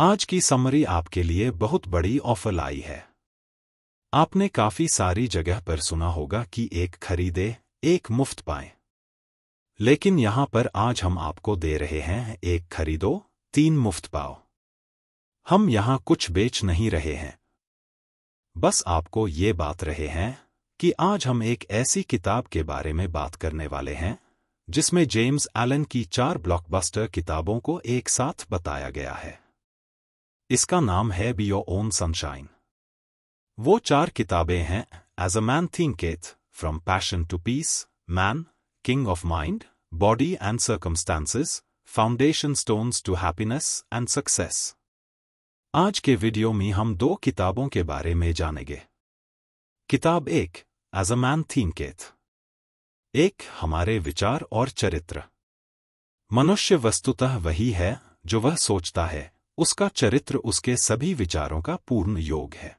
आज की समरी आपके लिए बहुत बड़ी ऑफर लाई है आपने काफी सारी जगह पर सुना होगा कि एक खरीदे एक मुफ्त पाएं लेकिन यहां पर आज हम आपको दे रहे हैं एक खरीदो तीन मुफ्त पाओ हम यहां कुछ बेच नहीं रहे हैं बस आपको ये बात रहे हैं कि आज हम एक ऐसी किताब के बारे में बात करने वाले हैं जिसमें जेम्स एलन की चार ब्लॉकबस्टर किताबों को एक साथ बताया गया है इसका नाम है बी योर ओन सनशाइन वो चार किताबें हैं as a man thinketh from passion to peace man king of mind body and circumstances foundation stones to happiness and success आज के वीडियो में हम दो किताबों के बारे में जानेंगे किताब एक as a man thinketh एक हमारे विचार और चरित्र मनुष्य वस्तुतः वही है जो वह सोचता है उसका चरित्र उसके सभी विचारों का पूर्ण योग है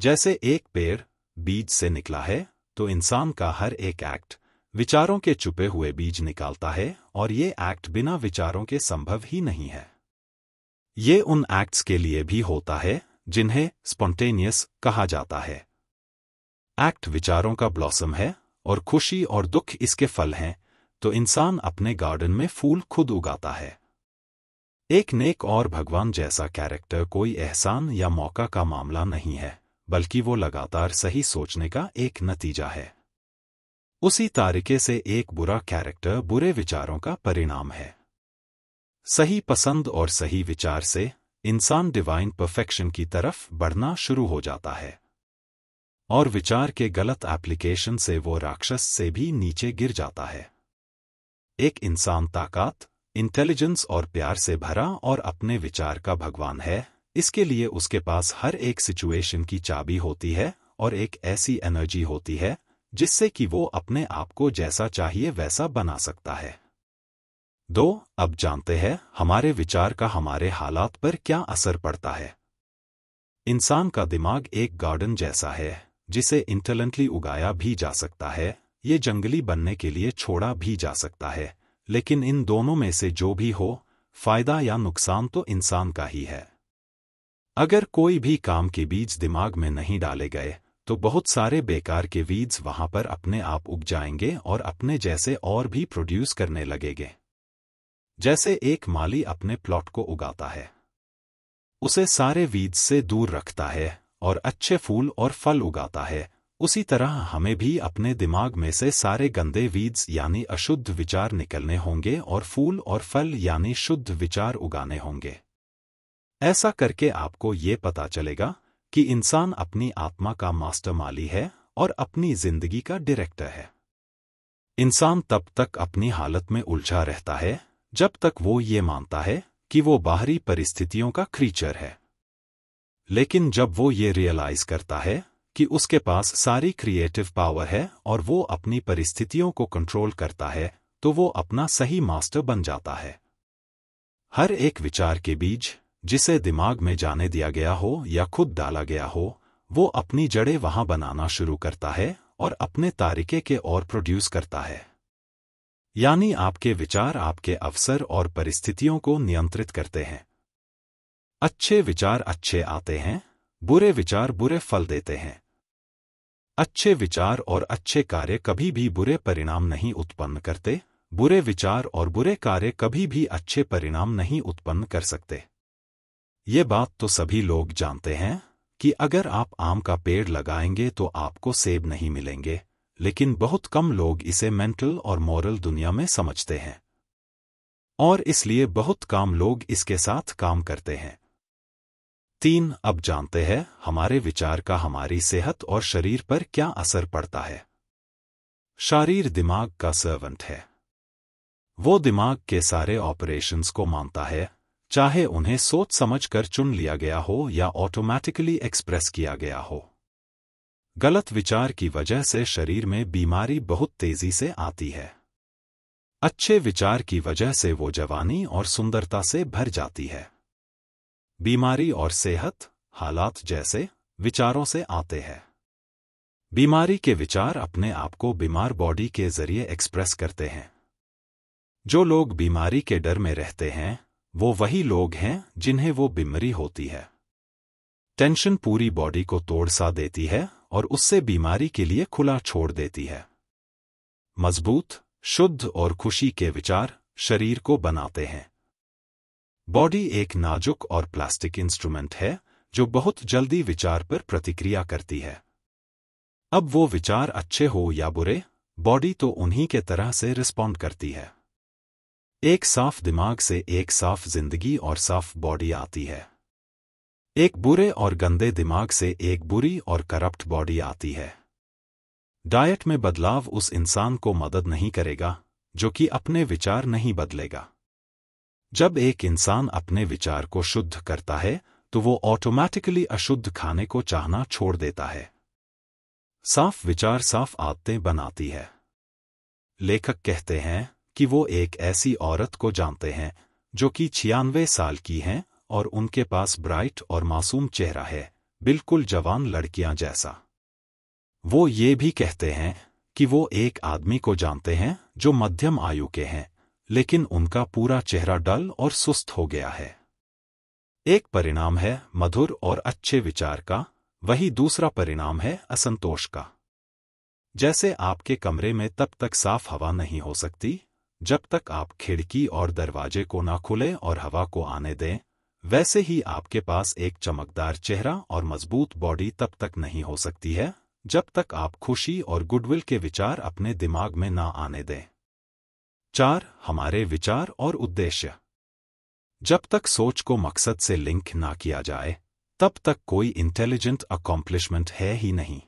जैसे एक पेड़ बीज से निकला है तो इंसान का हर एक एक्ट विचारों के छुपे हुए बीज निकालता है और ये एक्ट बिना विचारों के संभव ही नहीं है ये उन एक्ट्स के लिए भी होता है जिन्हें स्पॉन्टेनियस कहा जाता है एक्ट विचारों का ब्लॉसम है और खुशी और दुख इसके फल हैं तो इंसान अपने गार्डन में फूल खुद उगाता है एक नेक और भगवान जैसा कैरेक्टर कोई एहसान या मौका का मामला नहीं है बल्कि वो लगातार सही सोचने का एक नतीजा है उसी तारीके से एक बुरा कैरेक्टर बुरे विचारों का परिणाम है सही पसंद और सही विचार से इंसान डिवाइन परफेक्शन की तरफ बढ़ना शुरू हो जाता है और विचार के गलत एप्लीकेशन से वो राक्षस से भी नीचे गिर जाता है एक इंसान ताकत इंटेलिजेंस और प्यार से भरा और अपने विचार का भगवान है इसके लिए उसके पास हर एक सिचुएशन की चाबी होती है और एक ऐसी एनर्जी होती है जिससे कि वो अपने आप को जैसा चाहिए वैसा बना सकता है दो अब जानते हैं हमारे विचार का हमारे हालात पर क्या असर पड़ता है इंसान का दिमाग एक गार्डन जैसा है जिसे इंटेलेंटली उगाया भी जा सकता है ये जंगली बनने के लिए छोड़ा भी जा सकता है लेकिन इन दोनों में से जो भी हो फायदा या नुकसान तो इंसान का ही है अगर कोई भी काम के बीज दिमाग में नहीं डाले गए तो बहुत सारे बेकार के बीज वहां पर अपने आप उग जाएंगे और अपने जैसे और भी प्रोड्यूस करने लगेंगे जैसे एक माली अपने प्लॉट को उगाता है उसे सारे बीज से दूर रखता है और अच्छे फूल और फल उगाता है उसी तरह हमें भी अपने दिमाग में से सारे गंदे वीड्स यानी अशुद्ध विचार निकलने होंगे और फूल और फल यानी शुद्ध विचार उगाने होंगे ऐसा करके आपको ये पता चलेगा कि इंसान अपनी आत्मा का मास्टर माली है और अपनी जिंदगी का डायरेक्टर है इंसान तब तक अपनी हालत में उलझा रहता है जब तक वो ये मानता है कि वो बाहरी परिस्थितियों का क्रीचर है लेकिन जब वो ये रियलाइज करता है कि उसके पास सारी क्रिएटिव पावर है और वो अपनी परिस्थितियों को कंट्रोल करता है तो वो अपना सही मास्टर बन जाता है हर एक विचार के बीज जिसे दिमाग में जाने दिया गया हो या खुद डाला गया हो वो अपनी जड़ें वहां बनाना शुरू करता है और अपने तारीके के और प्रोड्यूस करता है यानी आपके विचार आपके अवसर और परिस्थितियों को नियंत्रित करते हैं अच्छे विचार अच्छे आते हैं बुरे विचार बुरे फल देते हैं अच्छे विचार और अच्छे कार्य कभी भी बुरे परिणाम नहीं उत्पन्न करते बुरे विचार और बुरे कार्य कभी भी अच्छे परिणाम नहीं उत्पन्न कर सकते ये बात तो सभी लोग जानते हैं कि अगर आप आम का पेड़ लगाएंगे तो आपको सेब नहीं मिलेंगे लेकिन बहुत कम लोग इसे मेंटल और मॉरल दुनिया में समझते हैं और इसलिए बहुत काम लोग इसके साथ काम करते हैं तीन अब जानते हैं हमारे विचार का हमारी सेहत और शरीर पर क्या असर पड़ता है शरीर दिमाग का सर्वेंट है वो दिमाग के सारे ऑपरेशंस को मानता है चाहे उन्हें सोच समझ कर चुन लिया गया हो या ऑटोमेटिकली एक्सप्रेस किया गया हो गलत विचार की वजह से शरीर में बीमारी बहुत तेजी से आती है अच्छे विचार की वजह से वो जवानी और सुंदरता से भर जाती है बीमारी और सेहत हालात जैसे विचारों से आते हैं बीमारी के विचार अपने आप को बीमार बॉडी के जरिए एक्सप्रेस करते हैं जो लोग बीमारी के डर में रहते हैं वो वही लोग हैं जिन्हें वो बीमारी होती है टेंशन पूरी बॉडी को तोड़ सा देती है और उससे बीमारी के लिए खुला छोड़ देती है मजबूत शुद्ध और खुशी के विचार शरीर को बनाते हैं बॉडी एक नाजुक और प्लास्टिक इंस्ट्रूमेंट है जो बहुत जल्दी विचार पर प्रतिक्रिया करती है अब वो विचार अच्छे हो या बुरे बॉडी तो उन्हीं के तरह से रिस्पॉन्ड करती है एक साफ दिमाग से एक साफ जिंदगी और साफ बॉडी आती है एक बुरे और गंदे दिमाग से एक बुरी और करप्ट बॉडी आती है डाइट में बदलाव उस इंसान को मदद नहीं करेगा जो कि अपने विचार नहीं बदलेगा जब एक इंसान अपने विचार को शुद्ध करता है तो वो ऑटोमेटिकली अशुद्ध खाने को चाहना छोड़ देता है साफ विचार साफ आदतें बनाती है लेखक कहते हैं कि वो एक ऐसी औरत को जानते हैं जो कि छियानवे साल की हैं और उनके पास ब्राइट और मासूम चेहरा है बिल्कुल जवान लड़कियां जैसा वो ये भी कहते हैं कि वो एक आदमी को जानते हैं जो मध्यम आयु के हैं लेकिन उनका पूरा चेहरा डल और सुस्त हो गया है एक परिणाम है मधुर और अच्छे विचार का वही दूसरा परिणाम है असंतोष का जैसे आपके कमरे में तब तक साफ हवा नहीं हो सकती जब तक आप खिड़की और दरवाजे को ना खुले और हवा को आने दें वैसे ही आपके पास एक चमकदार चेहरा और मजबूत बॉडी तब तक नहीं हो सकती है जब तक आप खुशी और गुडविल के विचार अपने दिमाग में ना आने दें चार हमारे विचार और उद्देश्य जब तक सोच को मकसद से लिंक ना किया जाए तब तक कोई इंटेलिजेंट अकॉम्प्लिशमेंट है ही नहीं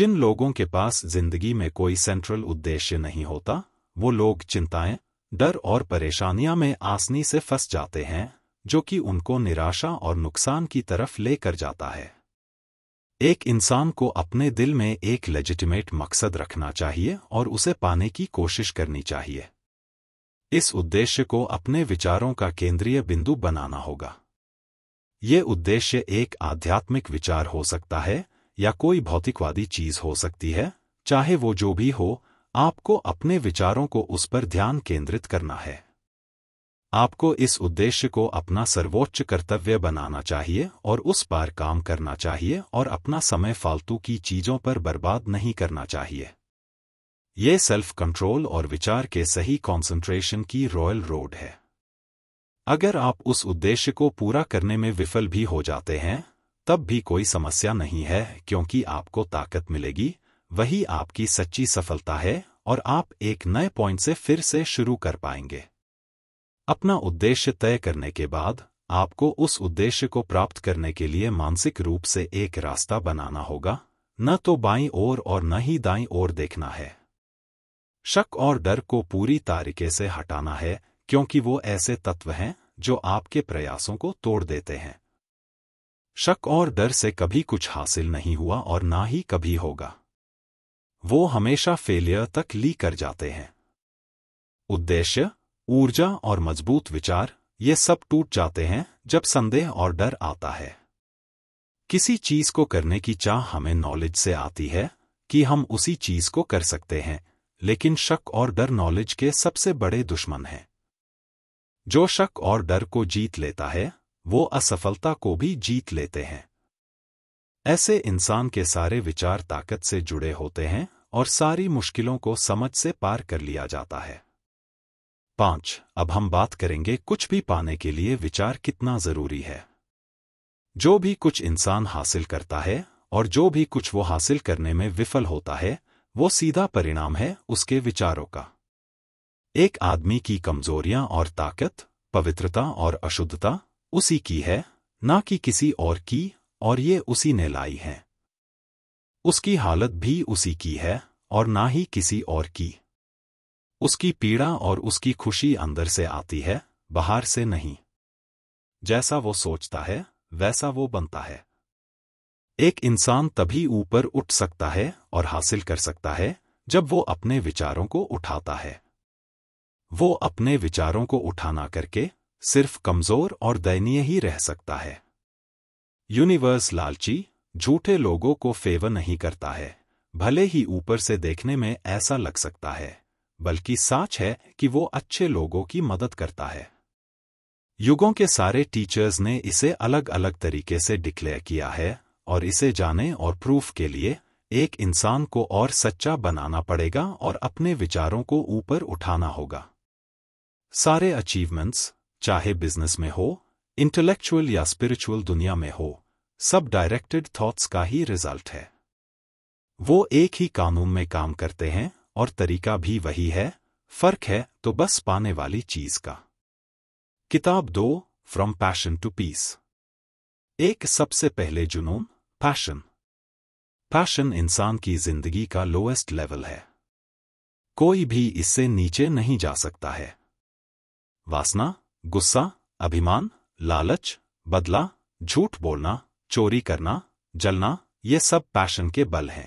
जिन लोगों के पास जिंदगी में कोई सेंट्रल उद्देश्य नहीं होता वो लोग चिंताएं डर और परेशानियां में आसनी से फंस जाते हैं जो कि उनको निराशा और नुकसान की तरफ लेकर जाता है एक इंसान को अपने दिल में एक लेजिटिमेट मकसद रखना चाहिए और उसे पाने की कोशिश करनी चाहिए इस उद्देश्य को अपने विचारों का केंद्रीय बिंदु बनाना होगा ये उद्देश्य एक आध्यात्मिक विचार हो सकता है या कोई भौतिकवादी चीज हो सकती है चाहे वो जो भी हो आपको अपने विचारों को उस पर ध्यान केंद्रित करना है आपको इस उद्देश्य को अपना सर्वोच्च कर्तव्य बनाना चाहिए और उस पर काम करना चाहिए और अपना समय फालतू की चीज़ों पर बर्बाद नहीं करना चाहिए ये सेल्फ कंट्रोल और विचार के सही कंसंट्रेशन की रॉयल रोड है अगर आप उस उद्देश्य को पूरा करने में विफल भी हो जाते हैं तब भी कोई समस्या नहीं है क्योंकि आपको ताकत मिलेगी वही आपकी सच्ची सफलता है और आप एक नए पॉइंट से फिर से शुरू कर पाएंगे अपना उद्देश्य तय करने के बाद आपको उस उद्देश्य को प्राप्त करने के लिए मानसिक रूप से एक रास्ता बनाना होगा न तो बाईं ओर और न ही दाईं ओर देखना है शक और डर को पूरी तरीके से हटाना है क्योंकि वो ऐसे तत्व हैं जो आपके प्रयासों को तोड़ देते हैं शक और डर से कभी कुछ हासिल नहीं हुआ और ना ही कभी होगा वो हमेशा फेलियर तक ली कर जाते हैं उद्देश्य ऊर्जा और मजबूत विचार ये सब टूट जाते हैं जब संदेह और डर आता है किसी चीज को करने की चाह हमें नॉलेज से आती है कि हम उसी चीज को कर सकते हैं लेकिन शक और डर नॉलेज के सबसे बड़े दुश्मन हैं जो शक और डर को जीत लेता है वो असफलता को भी जीत लेते हैं ऐसे इंसान के सारे विचार ताकत से जुड़े होते हैं और सारी मुश्किलों को समझ से पार कर लिया जाता है पांच अब हम बात करेंगे कुछ भी पाने के लिए विचार कितना जरूरी है जो भी कुछ इंसान हासिल करता है और जो भी कुछ वो हासिल करने में विफल होता है वो सीधा परिणाम है उसके विचारों का एक आदमी की कमजोरियां और ताकत पवित्रता और अशुद्धता उसी की है ना कि किसी और की और ये उसी ने लाई है उसकी हालत भी उसी की है और ना ही किसी और की उसकी पीड़ा और उसकी खुशी अंदर से आती है बाहर से नहीं जैसा वो सोचता है वैसा वो बनता है एक इंसान तभी ऊपर उठ सकता है और हासिल कर सकता है जब वो अपने विचारों को उठाता है वो अपने विचारों को उठाना करके सिर्फ कमजोर और दयनीय ही रह सकता है यूनिवर्स लालची झूठे लोगों को फेवर नहीं करता है भले ही ऊपर से देखने में ऐसा लग सकता है बल्कि साच है कि वो अच्छे लोगों की मदद करता है युगों के सारे टीचर्स ने इसे अलग अलग तरीके से डिक्लेयर किया है और इसे जाने और प्रूफ के लिए एक इंसान को और सच्चा बनाना पड़ेगा और अपने विचारों को ऊपर उठाना होगा सारे अचीवमेंट्स चाहे बिजनेस में हो इंटेलेक्चुअल या स्पिरिचुअल दुनिया में हो सब डायरेक्टेड थॉट्स का ही रिजल्ट है वो एक ही कानून में काम करते हैं और तरीका भी वही है फर्क है तो बस पाने वाली चीज का किताब दो फ्रॉम पैशन टू पीस एक सबसे पहले जुनून पैशन पैशन इंसान की जिंदगी का लोएस्ट लेवल है कोई भी इससे नीचे नहीं जा सकता है वासना गुस्सा अभिमान लालच बदला झूठ बोलना चोरी करना जलना ये सब पैशन के बल हैं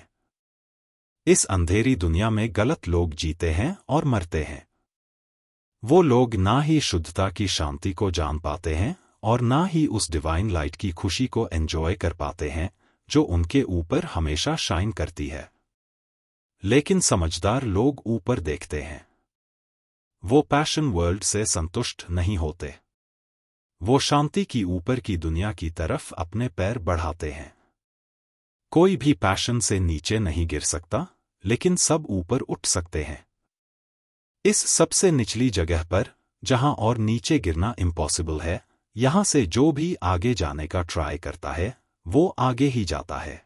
इस अंधेरी दुनिया में गलत लोग जीते हैं और मरते हैं वो लोग ना ही शुद्धता की शांति को जान पाते हैं और ना ही उस डिवाइन लाइट की खुशी को एंजॉय कर पाते हैं जो उनके ऊपर हमेशा शाइन करती है लेकिन समझदार लोग ऊपर देखते हैं वो पैशन वर्ल्ड से संतुष्ट नहीं होते वो शांति की ऊपर की दुनिया की तरफ अपने पैर बढ़ाते हैं कोई भी पैशन से नीचे नहीं गिर सकता लेकिन सब ऊपर उठ सकते हैं इस सबसे निचली जगह पर जहां और नीचे गिरना इम्पॉसिबल है यहां से जो भी आगे जाने का ट्राई करता है वो आगे ही जाता है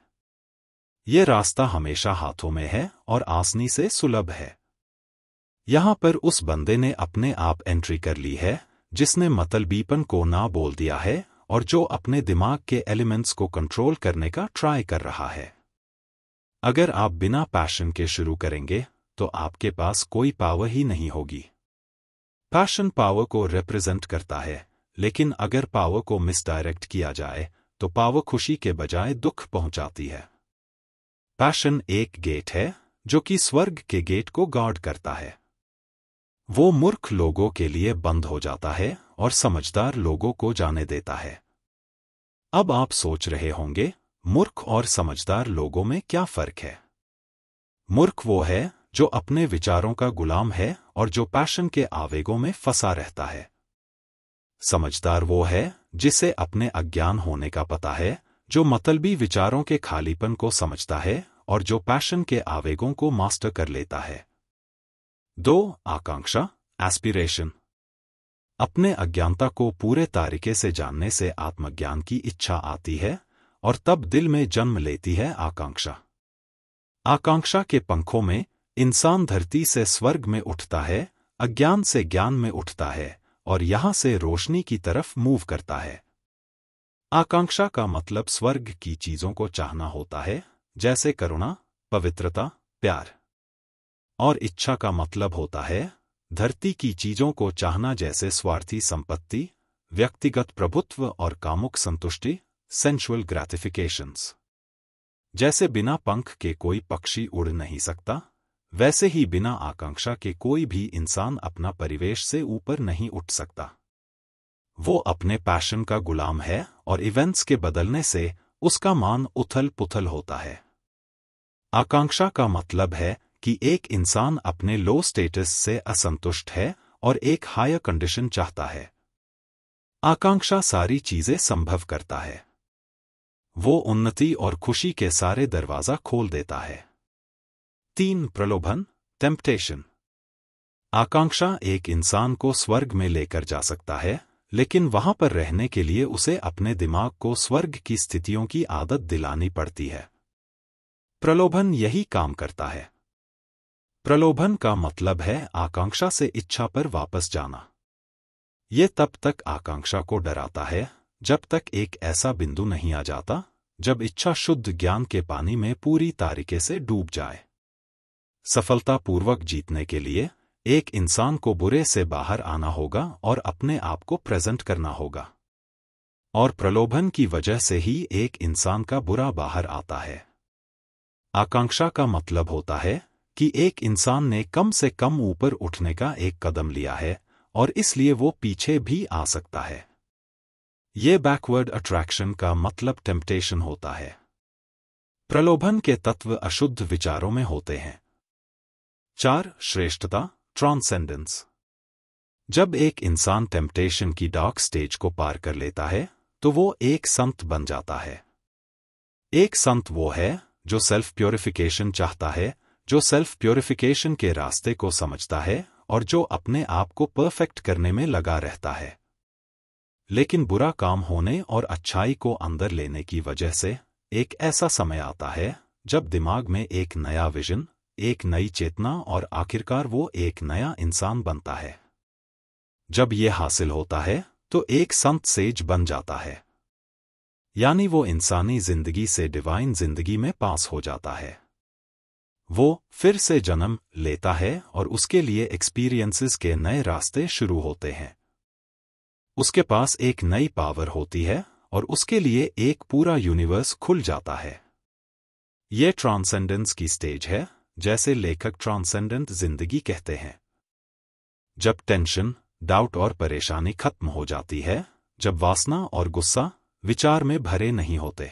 ये रास्ता हमेशा हाथों में है और आसनी से सुलभ है यहां पर उस बंदे ने अपने आप एंट्री कर ली है जिसने मतलबीपन को ना बोल दिया है और जो अपने दिमाग के एलिमेंट्स को कंट्रोल करने का ट्राई कर रहा है अगर आप बिना पैशन के शुरू करेंगे तो आपके पास कोई पावर ही नहीं होगी पैशन पावर को रिप्रेजेंट करता है लेकिन अगर पावर को मिसडायरेक्ट किया जाए तो पावर खुशी के बजाय दुख पहुंचाती है पैशन एक गेट है जो कि स्वर्ग के गेट को गार्ड करता है वो मूर्ख लोगों के लिए बंद हो जाता है और समझदार लोगों को जाने देता है अब आप सोच रहे होंगे मूर्ख और समझदार लोगों में क्या फर्क है मूर्ख वो है जो अपने विचारों का गुलाम है और जो पैशन के आवेगों में फंसा रहता है समझदार वो है जिसे अपने अज्ञान होने का पता है जो मतलबी विचारों के खालीपन को समझता है और जो पैशन के आवेगों को मास्टर कर लेता है दो आकांक्षा एस्पिरेशन अपने अज्ञानता को पूरे तरीके से जानने से आत्मज्ञान की इच्छा आती है और तब दिल में जन्म लेती है आकांक्षा आकांक्षा के पंखों में इंसान धरती से स्वर्ग में उठता है अज्ञान से ज्ञान में उठता है और यहां से रोशनी की तरफ मूव करता है आकांक्षा का मतलब स्वर्ग की चीजों को चाहना होता है जैसे करुणा पवित्रता प्यार और इच्छा का मतलब होता है धरती की चीजों को चाहना जैसे स्वार्थी संपत्ति व्यक्तिगत प्रभुत्व और कामुक संतुष्टि सेंशुअल ग्रेटिफिकेशंस जैसे बिना पंख के कोई पक्षी उड़ नहीं सकता वैसे ही बिना आकांक्षा के कोई भी इंसान अपना परिवेश से ऊपर नहीं उठ सकता वो अपने पैशन का गुलाम है और इवेंट्स के बदलने से उसका मान उथल पुथल होता है आकांक्षा का मतलब है कि एक इंसान अपने लो स्टेटस से असंतुष्ट है और एक हायर कंडीशन चाहता है आकांक्षा सारी चीजें संभव करता है वो उन्नति और खुशी के सारे दरवाजा खोल देता है तीन प्रलोभन टेम्पटेशन आकांक्षा एक इंसान को स्वर्ग में लेकर जा सकता है लेकिन वहां पर रहने के लिए उसे अपने दिमाग को स्वर्ग की स्थितियों की आदत दिलानी पड़ती है प्रलोभन यही काम करता है प्रलोभन का मतलब है आकांक्षा से इच्छा पर वापस जाना ये तब तक आकांक्षा को डराता है जब तक एक ऐसा बिंदु नहीं आ जाता जब इच्छा शुद्ध ज्ञान के पानी में पूरी तारीखे से डूब जाए सफलतापूर्वक जीतने के लिए एक इंसान को बुरे से बाहर आना होगा और अपने आप को प्रेजेंट करना होगा और प्रलोभन की वजह से ही एक इंसान का बुरा बाहर आता है आकांक्षा का मतलब होता है कि एक इंसान ने कम से कम ऊपर उठने का एक कदम लिया है और इसलिए वो पीछे भी आ सकता है ये बैकवर्ड अट्रैक्शन का मतलब टेम्पटेशन होता है प्रलोभन के तत्व अशुद्ध विचारों में होते हैं चार श्रेष्ठता ट्रांसेंडेंस जब एक इंसान टेम्पटेशन की डार्क स्टेज को पार कर लेता है तो वो एक संत बन जाता है एक संत वो है जो सेल्फ प्योरिफिकेशन चाहता है जो सेल्फ प्योरिफिकेशन के रास्ते को समझता है और जो अपने आप को परफेक्ट करने में लगा रहता है लेकिन बुरा काम होने और अच्छाई को अंदर लेने की वजह से एक ऐसा समय आता है जब दिमाग में एक नया विजन एक नई चेतना और आखिरकार वो एक नया इंसान बनता है जब ये हासिल होता है तो एक संत सेज बन जाता है यानी वो इंसानी जिंदगी से डिवाइन जिंदगी में पास हो जाता है वो फिर से जन्म लेता है और उसके लिए एक्सपीरियंसेस के नए रास्ते शुरू होते हैं उसके पास एक नई पावर होती है और उसके लिए एक पूरा यूनिवर्स खुल जाता है यह ट्रांसेंडेंस की स्टेज है जैसे लेखक ट्रांसेंडेंट जिंदगी कहते हैं जब टेंशन डाउट और परेशानी खत्म हो जाती है जब वासना और गुस्सा विचार में भरे नहीं होते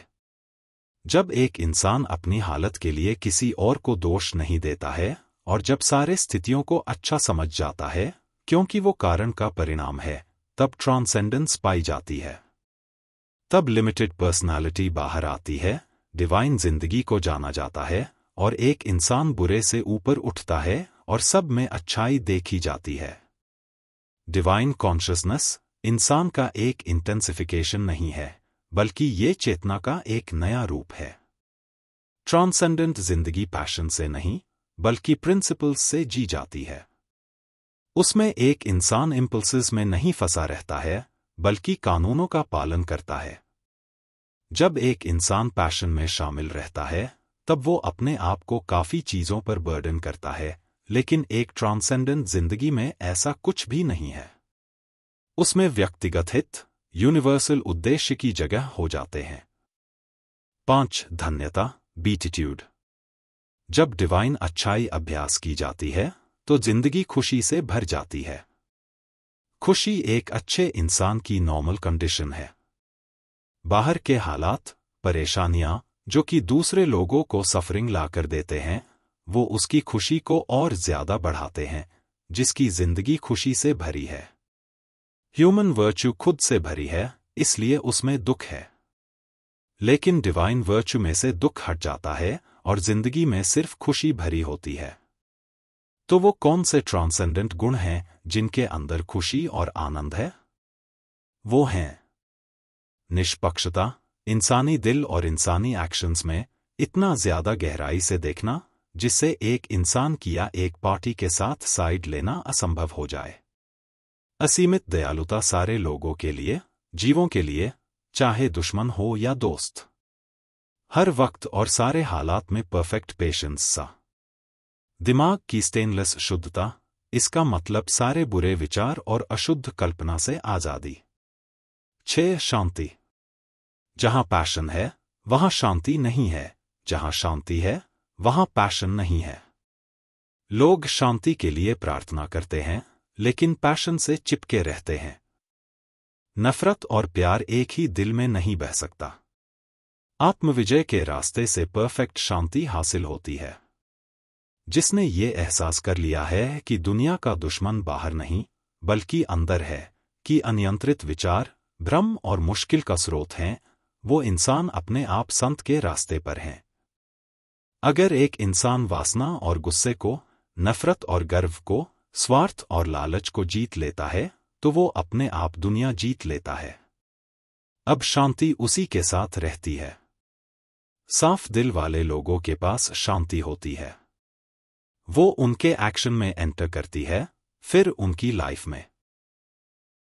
जब एक इंसान अपनी हालत के लिए किसी और को दोष नहीं देता है और जब सारे स्थितियों को अच्छा समझ जाता है क्योंकि वो कारण का परिणाम है तब ट्रांसेंडेंस पाई जाती है तब लिमिटेड पर्सनालिटी बाहर आती है डिवाइन जिंदगी को जाना जाता है और एक इंसान बुरे से ऊपर उठता है और सब में अच्छाई देखी जाती है डिवाइन कॉन्शियसनेस इंसान का एक इंटेंसिफिकेशन नहीं है बल्कि ये चेतना का एक नया रूप है ट्रांसेंडेंट जिंदगी पैशन से नहीं बल्कि प्रिंसिपल्स से जी जाती है उसमें एक इंसान इंपल्सिस में नहीं फंसा रहता है बल्कि कानूनों का पालन करता है जब एक इंसान पैशन में शामिल रहता है तब वो अपने आप को काफी चीजों पर बर्डन करता है लेकिन एक ट्रांसेंडेंट जिंदगी में ऐसा कुछ भी नहीं है उसमें व्यक्तिगत हित यूनिवर्सल उद्देश्य की जगह हो जाते हैं पांच धन्यता बीटिट्यूड जब डिवाइन अच्छाई अभ्यास की जाती है तो जिंदगी खुशी से भर जाती है खुशी एक अच्छे इंसान की नॉर्मल कंडीशन है बाहर के हालात परेशानियां जो कि दूसरे लोगों को सफरिंग ला कर देते हैं वो उसकी खुशी को और ज्यादा बढ़ाते हैं जिसकी जिंदगी खुशी से भरी है ह्यूमन वर्च्यू खुद से भरी है इसलिए उसमें दुख है लेकिन डिवाइन वर्च्यू में से दुख हट जाता है और जिंदगी में सिर्फ खुशी भरी होती है तो वो कौन से ट्रांसेंडेंट गुण हैं जिनके अंदर खुशी और आनंद है वो हैं निष्पक्षता इंसानी दिल और इंसानी एक्शंस में इतना ज्यादा गहराई से देखना जिससे एक इंसान किया एक पार्टी के साथ साइड लेना असंभव हो जाए असीमित दयालुता सारे लोगों के लिए जीवों के लिए चाहे दुश्मन हो या दोस्त हर वक्त और सारे हालात में परफेक्ट पेशेंस सा दिमाग की स्टेनलेस शुद्धता इसका मतलब सारे बुरे विचार और अशुद्ध कल्पना से आजादी छः शांति जहां पैशन है वहां शांति नहीं है जहां शांति है वहां पैशन नहीं है लोग शांति के लिए प्रार्थना करते हैं लेकिन पैशन से चिपके रहते हैं नफरत और प्यार एक ही दिल में नहीं बह सकता आत्मविजय के रास्ते से परफेक्ट शांति हासिल होती है जिसने ये एहसास कर लिया है कि दुनिया का दुश्मन बाहर नहीं बल्कि अंदर है कि अनियंत्रित विचार भ्रम और मुश्किल का स्रोत हैं वो इंसान अपने आप संत के रास्ते पर हैं अगर एक इंसान वासना और गुस्से को नफरत और गर्व को स्वार्थ और लालच को जीत लेता है तो वो अपने आप दुनिया जीत लेता है अब शांति उसी के साथ रहती है साफ दिल वाले लोगों के पास शांति होती है वो उनके एक्शन में एंटर करती है फिर उनकी लाइफ में